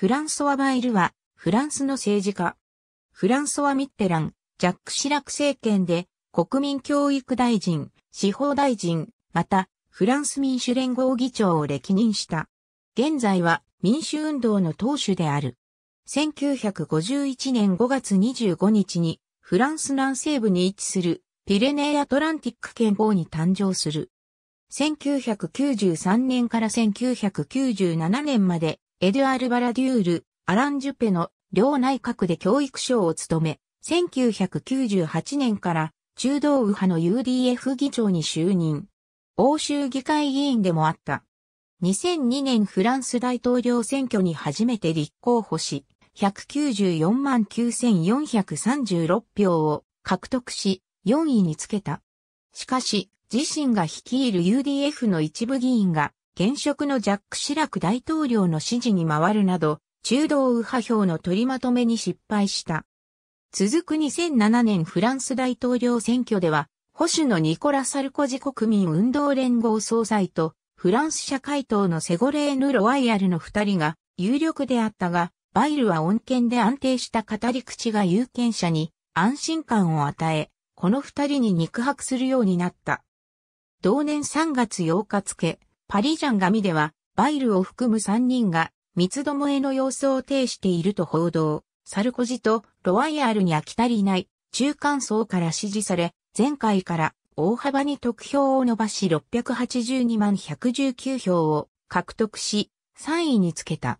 フランソワ・バイルは、フランスの政治家。フランソワ・ミッテラン、ジャック・シラク政権で、国民教育大臣、司法大臣、また、フランス民主連合議長を歴任した。現在は民主運動の党首である。1951年5月25日に、フランス南西部に位置するピレネーアトランティック憲法に誕生する。1993年から1997年までエドゥアル・バラデュール、アラン・ジュペの両内閣で教育省を務め、1998年から中道右派の UDF 議長に就任。欧州議会議員でもあった。2002年フランス大統領選挙に初めて立候補し、194万9436票を獲得し、4位につけた。しかし、自身が率いる UDF の一部議員が現職のジャック・シラク大統領の支持に回るなど、中道右派票の取りまとめに失敗した。続く2007年フランス大統領選挙では、保守のニコラ・サルコジ国民運動連合総裁と、フランス社会党のセゴレーヌ・ロワイヤルの二人が有力であったが、バイルは穏健で安定した語り口が有権者に安心感を与え、この二人に肉薄するようになった。同年3月8日付、パリジャン紙では、バイルを含む3人が、三つどもえの様子を呈していると報道。サルコジとロワイヤルに飽き足りない中間層から支持され、前回から大幅に得票を伸ばし682万119票を獲得し、3位につけた。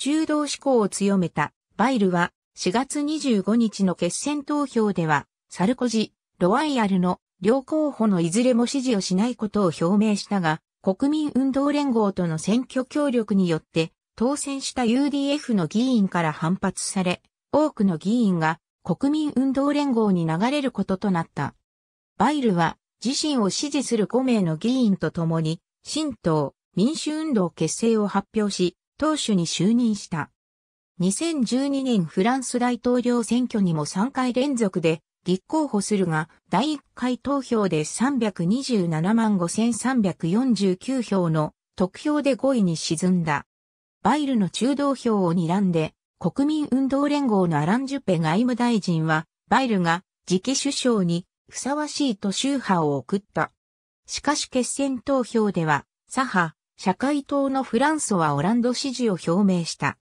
中道志向を強めたバイルは4月25日の決選投票では、サルコジ、ロワイヤルの両候補のいずれも支持をしないことを表明したが、国民運動連合との選挙協力によって当選した UDF の議員から反発され、多くの議員が国民運動連合に流れることとなった。バイルは自身を支持する5名の議員と共に、新党、民主運動結成を発表し、党首に就任した。2012年フランス大統領選挙にも3回連続で立候補するが、第1回投票で327万5349票の得票で5位に沈んだ。バイルの中道票を睨んで、国民運動連合のアラン・ジュペ外務大臣は、バイルが次期首相にふさわしいと宗派を送った。しかし決選投票では、左派、社会党のフランソはオランド支持を表明した。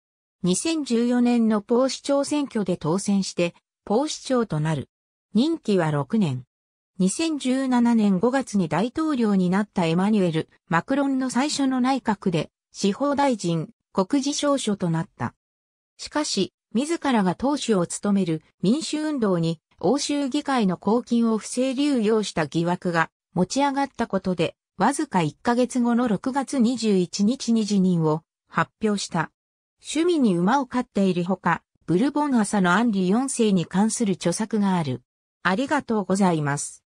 2014年のポー市長選挙で当選して、ポー市長となる。任期は6年。2017年5月に大統領になったエマニュエル・マクロンの最初の内閣で、司法大臣、国事少書となった。しかし、自らが党首を務める民主運動に欧州議会の公金を不正流用した疑惑が持ち上がったことで、わずか1ヶ月後の6月21日に辞任を発表した。趣味に馬を飼っているほか、ブルボン朝のアンリ4世に関する著作がある。ありがとうございます。